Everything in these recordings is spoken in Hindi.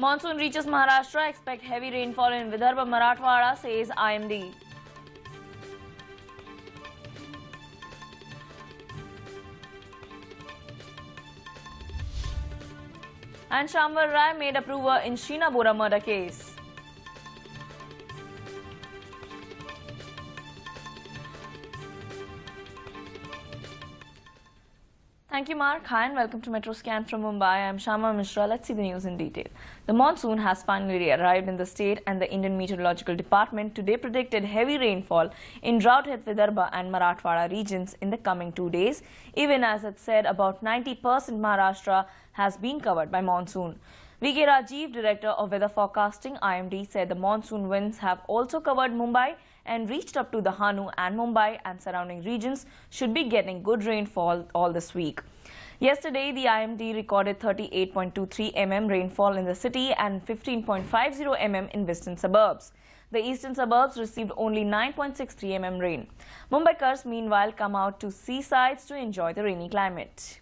Monsoon reaches Maharashtra. Expect heavy rainfall in Vidarbha, Marathwada, says IMD. And Shamwar Rai made a prover in Sheena Bora murder case. Thank you, Mark. Hi, and welcome to Metro Scan from Mumbai. I'm Shama Mishra. Let's see the news in detail. The monsoon has finally arrived in the state, and the Indian Meteorological Department today predicted heavy rainfall in drought hit Vidarbha and Marathwada regions in the coming two days, even as it said about 90% Maharashtra has been covered by monsoon. VK Rajiv, Director of Weather Forecasting, IMD, said the monsoon winds have also covered Mumbai and reached up to the Hanu and Mumbai and surrounding regions should be getting good rainfall all this week. Yesterday, the IMD recorded 38.23 mm rainfall in the city and 15.50 mm in western suburbs. The eastern suburbs received only 9.63 mm rain. Mumbaikars, meanwhile, come out to seasides to enjoy the rainy climate.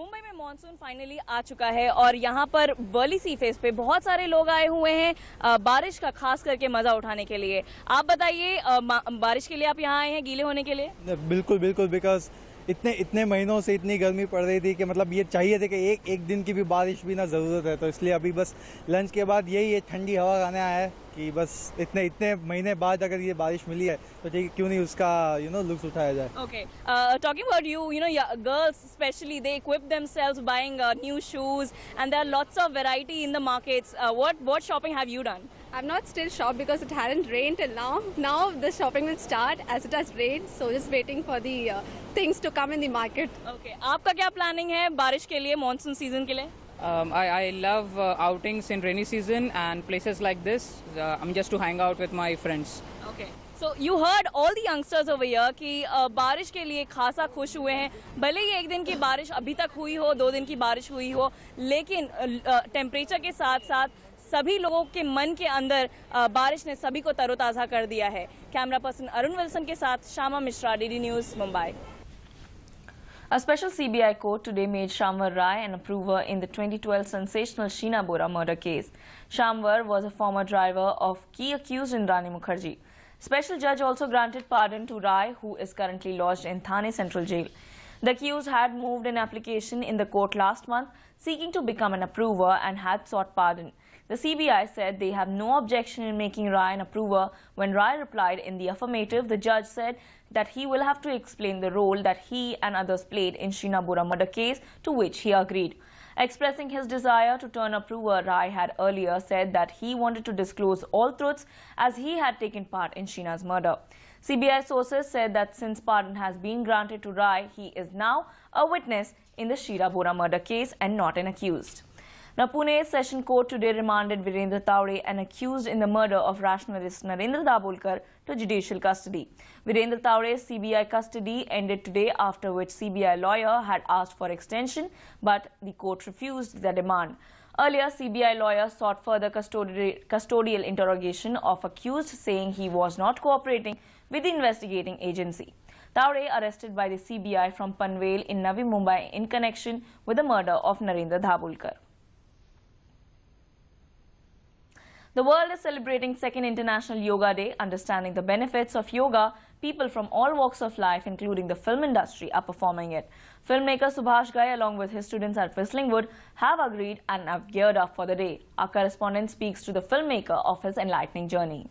Mumbai में मानसून फाइनली आ चुका है और यहाँ पर वर्ली सी फेस पे बहुत सारे लोग आए हुए हैं बारिश का खास करके मजा उठाने के लिए आप बताइए बारिश के लिए आप यहाँ आए हैं गीले होने के लिए बिल्कुल बिल्कुल बिकॉज इतने इतने महीनों से इतनी गर्मी पड़ रही थी कि मतलब ये चाहिए थे कि एक एक दिन की भी बारिश भी ना ज़रूरत है तो इसलिए अभी बस लंच के बाद यही है ठंडी हवा खाने आया है कि बस इतने इतने महीने बाद अगर ये बारिश मिली है तो ठीक क्यों नहीं उसका यू नो लुक्स उठाया जाए okay talking about you you know girls specially they equip themselves buying new shoes and there lots of variety in the markets what what shopping have you done I'm not still shopped because it hadn't rained till now. Now the shopping will start as it has rained, so just waiting for the uh, things to come in the market. Okay, आपका क्या planning है बारिश के लिए monsoon season के लिए? Um, I, I love uh, outings in rainy season and places like this. Uh, I'm just to hang out with my friends. Okay. So you heard all the youngsters over here कि बारिश के लिए खासा खुश हुए हैं भले ही एक दिन की बारिश अभी तक हुई हो दो दिन की बारिश हुई हो लेकिन टेम्परेचर के साथ साथ सभी लोगों के मन के अंदर बारिश ने सभी को तरोताज़ा कर दिया है कैमरा पर्सन अरुण विल्सन के साथ Shyama Mishra DD news Mumbai A special CBI court today made Shamwar Rai an approver in the 2012 sensational Sheena Bora murder case. Shamwar was a former driver of key accused in Rani Mukherjee. Special judge also granted pardon to Rai, who is currently lodged in Thane Central Jail. The accused had moved an application in the court last month seeking to become an approver and had sought pardon. The CBI said they have no objection in making Rai an approver. When Rai replied in the affirmative, the judge said that he will have to explain the role that he and others played in Srinabura murder case, to which he agreed. Expressing his desire to turn approver, Rai had earlier said that he wanted to disclose all truths as he had taken part in Sheena's murder. CBI sources said that since pardon has been granted to Rai, he is now a witness in the Shira Bora murder case and not an accused. Now, Pune Session Court today remanded Virendra Tawre, an accused in the murder of rationalist Narendra Dabulkar, to judicial custody. Virendra Tawre's CBI custody ended today, after which CBI lawyer had asked for extension, but the court refused the demand. Earlier, CBI lawyer sought further custodial interrogation of accused, saying he was not cooperating with the investigating agency. Tawre arrested by the CBI from Panvel in Navi Mumbai in connection with the murder of Narendra Dabulkar. The world is celebrating Second International Yoga Day, understanding the benefits of yoga. People from all walks of life, including the film industry, are performing it. Filmmaker Subhash Ghai, along with his students at Whistlingwood, have agreed and have geared up for the day. Our correspondent speaks to the filmmaker of his enlightening journey.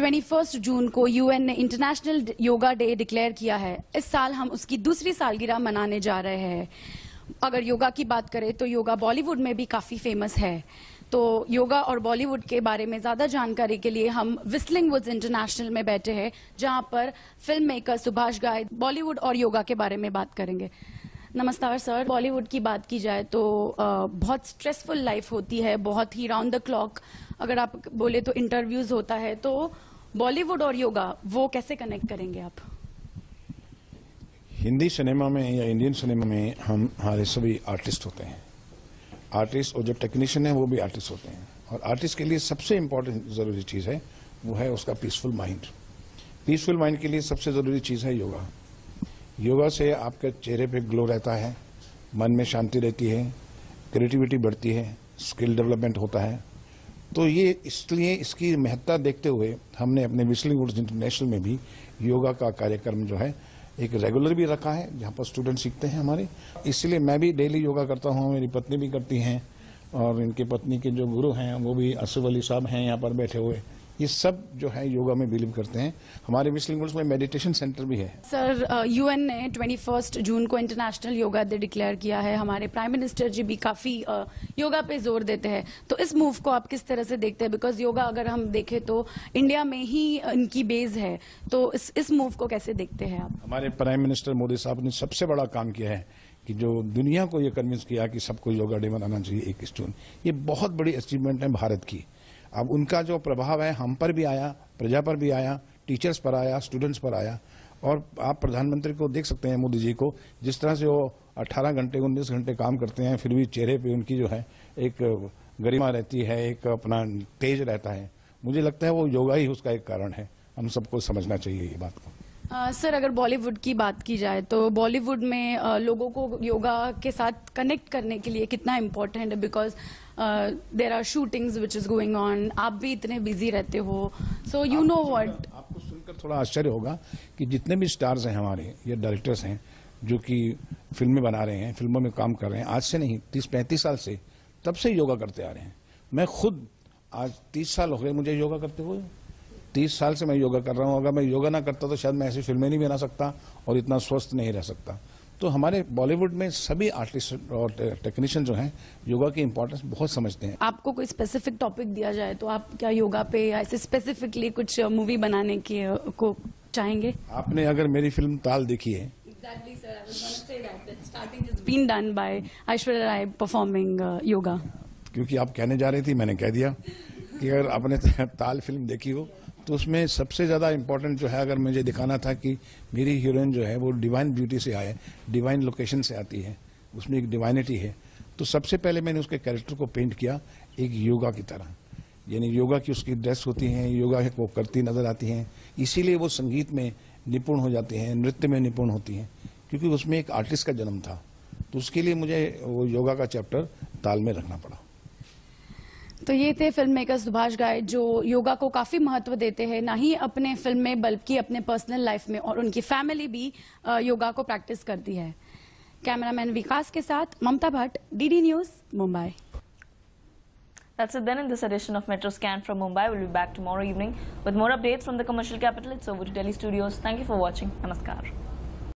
21 जून को यूएन ने इंटरनेशनल योगा डे डिक्लेयर किया है इस साल हम उसकी दूसरी सालगिरह मनाने जा रहे हैं अगर योगा की बात करें तो योगा बॉलीवुड में भी काफ़ी फेमस है तो योगा और बॉलीवुड के बारे में ज़्यादा जानकारी के लिए हम विस्लिंग वुड्स इंटरनेशनल में बैठे हैं जहाँ पर फिल्म मेकर सुभाष गाय बॉलीवुड और योगा के बारे में बात करेंगे नमस्कार सर बॉलीवुड की बात की जाए तो आ, बहुत स्ट्रेसफुल लाइफ होती है बहुत ही राउंड द क्लॉक अगर आप बोले तो इंटरव्यूज होता है तो बॉलीवुड और योगा वो कैसे कनेक्ट करेंगे आप हिंदी सिनेमा में या इंडियन सिनेमा में हम हमारे सभी आर्टिस्ट होते हैं आर्टिस्ट और जो टेक्नीशियन है वो भी आर्टिस्ट होते हैं और आर्टिस्ट के लिए सबसे इम्पोर्टेंट ज़रूरी चीज़ है वो है उसका पीसफुल माइंड पीसफुल माइंड के लिए सबसे ज़रूरी चीज़ है योगा योगा से आपके चेहरे पे ग्लो रहता है मन में शांति रहती है क्रिएटिविटी बढ़ती है स्किल डेवलपमेंट होता है तो ये इसलिए इसकी महत्ता देखते हुए हमने अपने विस्लिंग वुड्स इंटरनेशनल में भी योगा का कार्यक्रम जो है एक रेगुलर भी रखा है जहाँ पर स्टूडेंट सीखते हैं हमारे इसलिए मैं भी डेली योगा करता हूँ मेरी पत्नी भी करती हैं और इनके पत्नी के जो गुरु हैं वो भी असफ अली साहब हैं यहाँ पर बैठे हुए ये सब जो है योगा में बिलीव करते हैं हमारे मुस्लिम वर्ल्ड में मेडिटेशन सेंटर भी है सर यूएन uh, ने 21 जून को इंटरनेशनल योगा डे डिक्लेयर किया है हमारे प्राइम मिनिस्टर जी भी काफी योगा पे जोर देते हैं तो इस मूव को आप किस तरह से देखते हैं बिकॉज योगा अगर हम देखें तो इंडिया में ही इनकी बेस है तो इस इस मूव को कैसे देखते हैं आप हमारे प्राइम मिनिस्टर मोदी साहब ने सबसे बड़ा काम किया है कि जो दुनिया को ये कन्विंस किया कि सबको योगा डे मनाना चाहिए एक स्टोन ये बहुत बड़ी अचीवमेंट है भारत की अब उनका जो प्रभाव है हम पर भी आया प्रजा पर भी आया टीचर्स पर आया स्टूडेंट्स पर आया और आप प्रधानमंत्री को देख सकते हैं मोदी जी को जिस तरह से वो 18 घंटे 19 घंटे काम करते हैं फिर भी चेहरे पे उनकी जो है एक गरिमा रहती है एक अपना तेज रहता है मुझे लगता है वो योगा ही उसका एक कारण है हम सबको समझना चाहिए ये बात को आ, सर अगर बॉलीवुड की बात की जाए तो बॉलीवुड में आ, लोगों को योगा के साथ कनेक्ट करने के लिए कितना इम्पोर्टेंट है because there are shootings which is going on आप भी इतने बिजी रहते हो सो यू नो वट आपको सुनकर थोड़ा आश्चर्य होगा कि जितने भी स्टार्स हैं हमारे या डायरेक्टर्स हैं जो कि फिल्में बना रहे हैं फिल्मों में काम कर रहे हैं आज से नहीं तीस पैंतीस साल से तब से योगा करते आ रहे हैं मैं खुद आज तीस साल हो गए मुझे योगा करते हुए तीस साल से मैं योगा कर रहा हूँ अगर मैं योगा ना करता तो शायद मैं ऐसी फिल्में नहीं बना सकता और इतना स्वस्थ नहीं रह सकता तो हमारे बॉलीवुड में सभी आर्टिस्ट और टेक्नीशियन जो हैं योगा की इम्पोर्टेंस बहुत समझते हैं आपको कोई स्पेसिफिक टॉपिक दिया जाए तो आप क्या योगा पे ऐसे स्पेसिफिकली कुछ मूवी बनाने के को चाहेंगे आपने अगर मेरी फिल्म ताल देखी है Exactly, uh, क्योंकि आप कहने जा रही थी मैंने कह दिया कि अगर आपने ताल फिल्म देखी हो तो उसमें सबसे ज़्यादा इम्पोर्टेंट जो है अगर मुझे दिखाना था कि मेरी हीरोइन जो है वो डिवाइन ब्यूटी से आए डिवाइन लोकेशन से आती है उसमें एक डिवाइनिटी है तो सबसे पहले मैंने उसके कैरेक्टर को पेंट किया एक योगा की तरह यानी योगा की उसकी ड्रेस होती है योगा वो करती नजर आती हैं इसीलिए वो संगीत में निपुण हो जाती हैं नृत्य में निपुण होती हैं क्योंकि उसमें एक आर्टिस्ट का जन्म था तो उसके लिए मुझे वो योगा का चैप्टर ताल में रखना पड़ा तो ये थे फिल्म मेकर सुभाष गाय जो योगा को काफी महत्व देते हैं ना ही अपने फिल्म में बल्कि अपने पर्सनल लाइफ में और उनकी फैमिली भी योगा को प्रैक्टिस करती है कैमरामैन विकास के साथ Mamta Bhatt DD news Mumbai That's it then in this edition of Metro Scan from Mumbai. We'll be back tomorrow evening with more updates from the commercial capital. It's over to Delhi Studios. Thank you for watching. Namaskar.